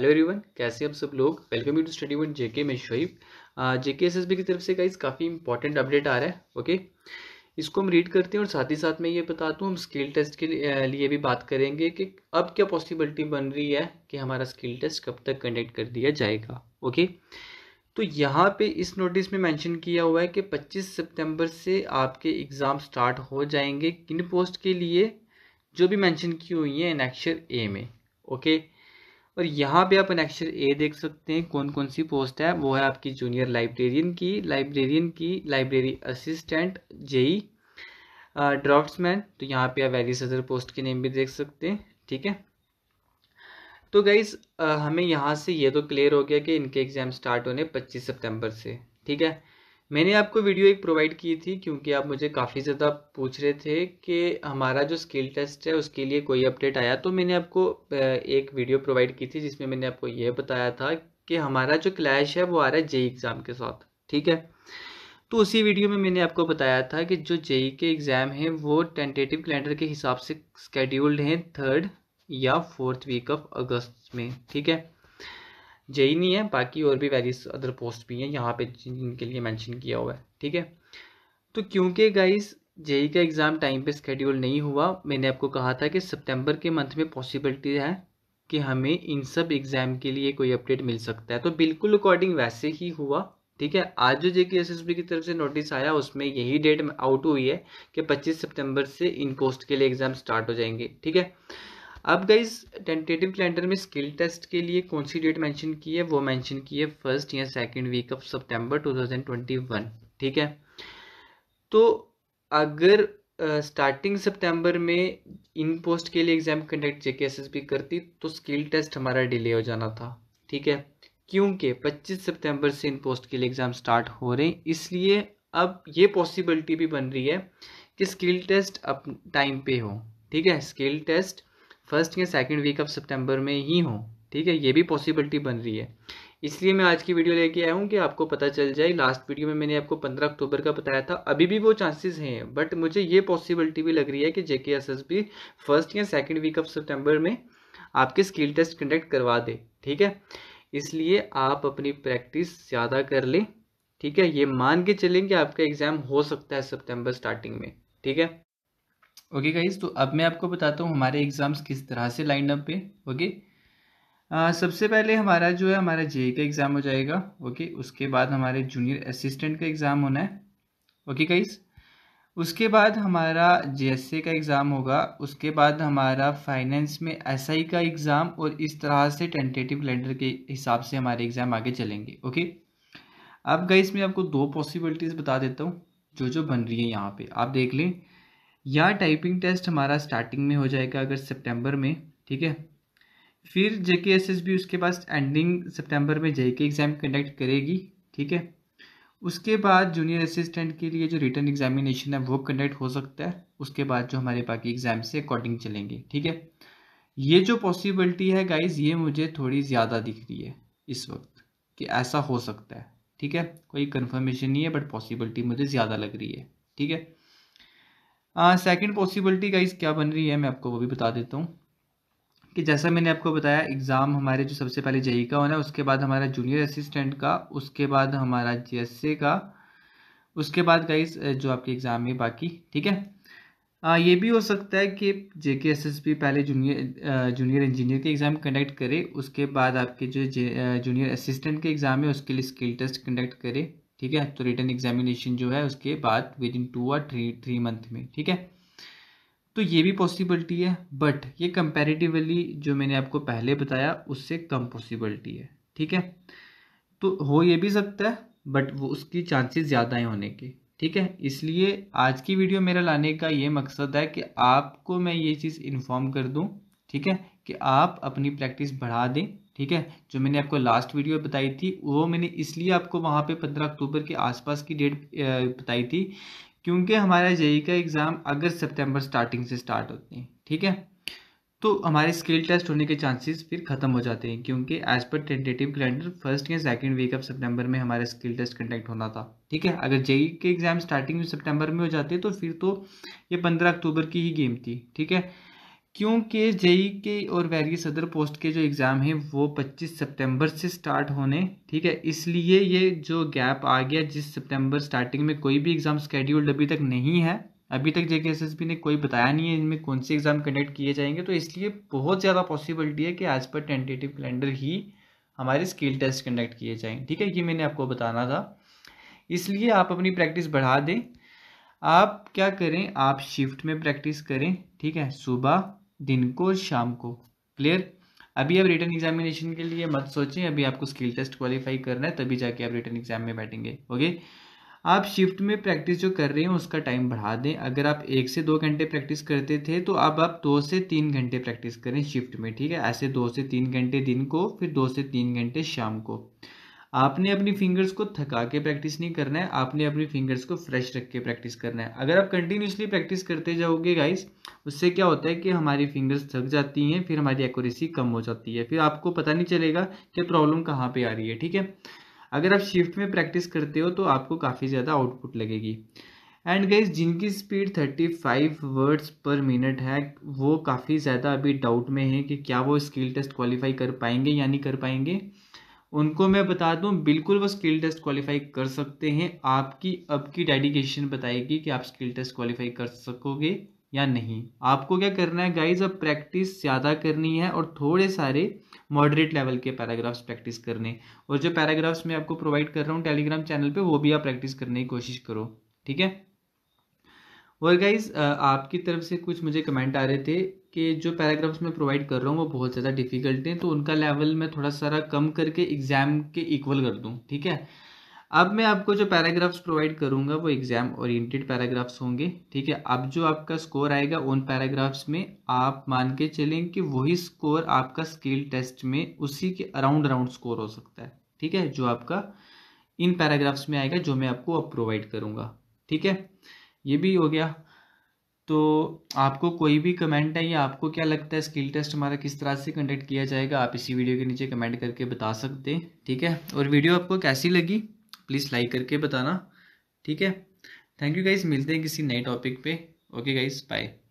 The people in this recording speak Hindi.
हेलो एवरीवन कैसे हम सब लोग welcome you to study one JK में Shoaib JK S S B की तरफ से गाइज काफ़ी इंपॉर्टेंट अपडेट आ रहा है ओके इसको हम रीड करते हैं और साथ ही साथ मैं ये बता दूँ हम स्किल टेस्ट के uh, लिए भी बात करेंगे कि अब क्या पॉसिबिलिटी बन रही है कि हमारा स्किल टेस्ट कब तक कंडक्ट कर दिया जाएगा ओके तो यहाँ पे इस नोटिस में मेंशन किया हुआ है कि 25 सितंबर से आपके एग्ज़ाम स्टार्ट हो जाएंगे किन पोस्ट के लिए जो भी मेंशन की हुई है नेक्स्ट ए में ओके okay? और यहाँ पे आप अनेक्शर ए देख सकते हैं कौन कौन सी पोस्ट है वो है आपकी जूनियर लाइब्रेरियन की लाइब्रेरियन की लाइब्रेरी असिस्टेंट जेई ड्राफ्ट तो यहाँ पे आप वेरियस अदर पोस्ट के नेम भी देख सकते हैं ठीक है तो गाइज हमें यहाँ से ये तो क्लियर हो गया कि इनके एग्ज़ाम स्टार्ट होने 25 सितंबर से ठीक है मैंने आपको वीडियो एक प्रोवाइड की थी क्योंकि आप मुझे काफ़ी ज़्यादा पूछ रहे थे कि हमारा जो स्किल टेस्ट है उसके लिए कोई अपडेट आया तो मैंने आपको एक वीडियो प्रोवाइड की थी जिसमें मैंने आपको यह बताया था कि हमारा जो क्लैश है वो आ रहा है जेई एग्ज़ाम e e के साथ ठीक है तो उसी वीडियो में मैंने आपको बताया था कि जो जेई e के एग्ज़ाम हैं वो टेंटेटिव कैलेंडर के हिसाब से स्केड्यूल्ड हैं थर्ड या फोर्थ वीक ऑफ अगस्त में ठीक है जेई नहीं है बाकी और भी वेरियस अदर पोस्ट भी हैं यहाँ पे जिनके लिए मेंशन किया हुआ है ठीक है तो क्योंकि गाइस जेई का एग्ज़ाम टाइम पे स्केड्यूल नहीं हुआ मैंने आपको कहा था कि सितंबर के मंथ में पॉसिबिलिटी है कि हमें इन सब एग्ज़ाम के लिए कोई अपडेट मिल सकता है तो बिल्कुल अकॉर्डिंग वैसे ही हुआ ठीक है आज जो जे के एस एस बी की तरफ से नोटिस आया उसमें यही डेट आउट हुई है कि पच्चीस सितम्बर से इन पोस्ट के लिए एग्ज़ाम स्टार्ट हो जाएंगे ठीक है अब गाइज टेंटेटिव कैलेंडर में स्किल टेस्ट के लिए कौन सी डेट मेंशन की है वो मेंशन की है फर्स्ट या सेकंड वीक ऑफ सितंबर 2021 ठीक है तो अगर स्टार्टिंग uh, सितंबर में इन पोस्ट के लिए एग्जाम कंडक्ट जेके एस करती तो स्किल टेस्ट हमारा डिले हो जाना था ठीक है क्योंकि 25 सितंबर से इन पोस्ट के लिए एग्ज़ाम स्टार्ट हो रहे हैं इसलिए अब ये पॉसिबिलिटी भी बन रही है कि स्किल टेस्ट अप टाइम पे हो ठीक है स्किल टेस्ट फर्स्ट या सेकेंड वीक ऑफ सितंबर में ही हों ठीक है ये भी पॉसिबिलिटी बन रही है इसलिए मैं आज की वीडियो लेके आया हूँ कि आपको पता चल जाए लास्ट वीडियो में मैंने आपको 15 अक्टूबर का बताया था अभी भी वो चांसेस हैं बट मुझे ये पॉसिबिलिटी भी लग रही है कि JK S S B first या सेकेंड वीक ऑफ सितंबर में आपके स्किल टेस्ट कंडक्ट करवा दे ठीक है इसलिए आप अपनी प्रैक्टिस ज़्यादा कर लें ठीक है ये मान के चलें कि आपका एग्ज़ाम हो सकता है सितंबर स्टार्टिंग में ठीक है ओके गाइज तो अब मैं आपको बताता हूँ हमारे एग्ज़ाम्स किस तरह से लाइन अप है ओके आ, सबसे पहले हमारा जो है हमारा जे e e का एग्ज़ाम हो जाएगा ओके उसके बाद हमारे जूनियर असिस्टेंट का एग्ज़ाम होना है ओके गाइज उसके बाद हमारा जे का एग्ज़ाम होगा उसके बाद हमारा फाइनेंस में एस का एग्ज़ाम और इस तरह से टेंटेटिव कैलेंडर के हिसाब से हमारे एग्ज़ाम आगे चलेंगे ओके अब गाइस मैं आपको दो पॉसिबिलिटीज़ बता देता हूँ जो जो बन रही है यहाँ पे आप देख लें या टाइपिंग टेस्ट हमारा स्टार्टिंग में हो जाएगा अगर सितंबर में ठीक है फिर जेके एस एस बी उसके पास एंडिंग सितंबर में जेके एग्ज़ाम कंडक्ट करेगी ठीक है उसके बाद जूनियर असिस्टेंट के लिए जो रिटर्न एग्जामिनेशन है वो कंडक्ट हो सकता है उसके बाद जो हमारे बाकी एग्ज़ाम से अकॉर्डिंग चलेंगे ठीक है ये जो पॉसिबिलिटी है गाइज ये मुझे थोड़ी ज़्यादा दिख रही है इस वक्त कि ऐसा हो सकता है ठीक है कोई कन्फर्मेशन नहीं है बट पॉसिबिलिटी मुझे ज़्यादा लग रही है ठीक है सेकंड पॉसिबिलिटी का क्या बन रही है मैं आपको वो भी बता देता हूँ कि जैसा मैंने आपको बताया एग्ज़ाम हमारे जो सबसे पहले जेई e का होना है उसके बाद हमारा जूनियर असिस्टेंट का उसके बाद हमारा जे का उसके बाद गाइस जो आपके एग्ज़ाम है बाकी ठीक है आ, ये भी हो सकता है कि J K S S P पहले जूनियर जूनियर इंजीनियर के एग्ज़ाम कंडक्ट करे उसके बाद आपके जो जूनियर असिस्टेंट के एग्ज़ाम है उसके लिए स्किल टेस्ट कंडक्ट करे ठीक है तो रिटर्न एग्जामिनेशन जो है उसके बाद विद इन टू और थ्री थ्री मंथ में ठीक है तो ये भी पॉसिबिलिटी है बट ये कंपेरेटिवली जो मैंने आपको पहले बताया उससे कम पॉसिबिलिटी है ठीक है तो हो ये भी सकता है बट वो उसकी चांसेस ज़्यादा हैं होने के ठीक है इसलिए आज की वीडियो मेरा लाने का ये मकसद है कि आपको मैं ये चीज़ इन्फॉर्म कर दूँ ठीक है कि आप अपनी प्रैक्टिस बढ़ा दें ठीक है जो मैंने आपको लास्ट वीडियो बताई थी वो मैंने इसलिए आपको वहाँ पे पंद्रह अक्टूबर के आसपास की डेट बताई थी क्योंकि हमारा जेई e e का एग्ज़ाम अगस्त सितंबर स्टार्टिंग से स्टार्ट होते हैं ठीक है तो हमारे स्किल टेस्ट होने के चांसेस फिर ख़त्म हो जाते हैं क्योंकि एज पर टेंटेटिव कैलेंडर फर्स्ट या सेकेंड वीक ऑफ सेप्टेम्बर में हमारा स्किल टेस्ट कंडक्ट होना था ठीक है अगर जेई e के एग्ज़ाम स्टार्टिंग में में हो जाते तो फिर तो ये पंद्रह अक्टूबर की ही गेम थी ठीक है क्योंकि जेई के और वैरियस अदर पोस्ट के जो एग्ज़ाम हैं वो 25 सितंबर से स्टार्ट होने ठीक है इसलिए ये जो गैप आ गया जिस सितंबर स्टार्टिंग में कोई भी एग्ज़ाम स्केड्यूल्ड अभी तक नहीं है अभी तक जेके एस ने कोई बताया नहीं है इनमें कौन से एग्ज़ाम कंडक्ट किए जाएंगे तो इसलिए बहुत ज़्यादा पॉसिबिलिटी है कि एज़ पर टेंटेटिव कैलेंडर ही हमारे स्किल टेस्ट कंडक्ट किए जाएँ ठीक है ये मैंने आपको बताना था इसलिए आप अपनी प्रैक्टिस बढ़ा दें आप क्या करें आप शिफ्ट में प्रैक्टिस करें ठीक है सुबह दिन को और शाम को क्लियर अभी आप रिटर्न एग्जामिनेशन के लिए मत सोचें अभी आपको स्किल टेस्ट क्वालिफाई करना है तभी जाके आप रिटर्न एग्जाम में बैठेंगे ओके आप शिफ्ट में प्रैक्टिस जो कर रहे हैं उसका टाइम बढ़ा दें अगर आप एक से दो घंटे प्रैक्टिस करते थे तो अब आप दो से तीन घंटे प्रैक्टिस करें शिफ्ट में ठीक है ऐसे दो से तीन घंटे दिन को फिर दो से तीन घंटे शाम को आपने अपनी फिंगर्स को थका के प्रैक्टिस नहीं करना है आपने अपनी फिंगर्स को फ्रेश रख के प्रैक्टिस करना है अगर आप कंटिन्यूसली प्रैक्टिस करते जाओगे गाइस उससे क्या होता है कि हमारी फिंगर्स थक जाती हैं फिर हमारी एक्यूरेसी कम हो जाती है फिर आपको पता नहीं चलेगा कि प्रॉब्लम कहाँ पर आ रही है ठीक है अगर आप शिफ्ट में प्रैक्टिस करते हो तो आपको काफ़ी ज़्यादा आउटपुट लगेगी एंड गाइज जिनकी स्पीड 35 वर्ड्स पर मिनट है वो काफ़ी ज़्यादा अभी डाउट में है कि क्या वो स्किल टेस्ट क्वालिफाई कर पाएंगे या नहीं कर पाएंगे उनको मैं बता दूं बिल्कुल वो स्किल टेस्ट क्वालिफाई कर सकते हैं आपकी अब की डेडिकेशन बताएगी कि आप स्किल टेस्ट क्वालिफाई कर सकोगे या नहीं आपको क्या करना है गाइज अब प्रैक्टिस ज़्यादा करनी है और थोड़े सारे मॉडरेट लेवल के पैराग्राफ्स प्रैक्टिस करने और जो पैराग्राफ्स मैं आपको प्रोवाइड कर रहा हूँ टेलीग्राम चैनल पर वो भी आप प्रैक्टिस करने की कोशिश करो ठीक है और गाइज आपकी तरफ से कुछ मुझे कमेंट आ रहे थे के जो पैराग्राफ्स मैं प्रोवाइड कर रहा हूँ वो बहुत ज़्यादा डिफिकल्ट हैं तो उनका लेवल मैं थोड़ा सारा कम करके एग्ज़ाम के इक्वल कर दूँ ठीक है अब मैं आपको जो पैराग्राफ्स प्रोवाइड करूँगा वो एग्ज़ाम ओरिएंटेड पैराग्राफ्स होंगे ठीक है अब जो आपका स्कोर आएगा उन पैराग्राफ्स में आप मान के चलें कि वही स्कोर आपका स्किल टेस्ट में उसी के अराउंड अराउंड स्कोर हो सकता है ठीक है जो आपका इन पैराग्राफ्स में आएगा जो मैं आपको अब प्रोवाइड करूँगा ठीक है ये भी हो गया तो आपको कोई भी कमेंट है या आपको क्या लगता है स्किल टेस्ट हमारा किस तरह से कंडक्ट किया जाएगा आप इसी वीडियो के नीचे कमेंट करके बता सकते हैं ठीक है और वीडियो आपको कैसी लगी प्लीज़ लाइक करके बताना ठीक है थैंक यू गाइज मिलते हैं किसी नए टॉपिक पे ओके गाइज बाय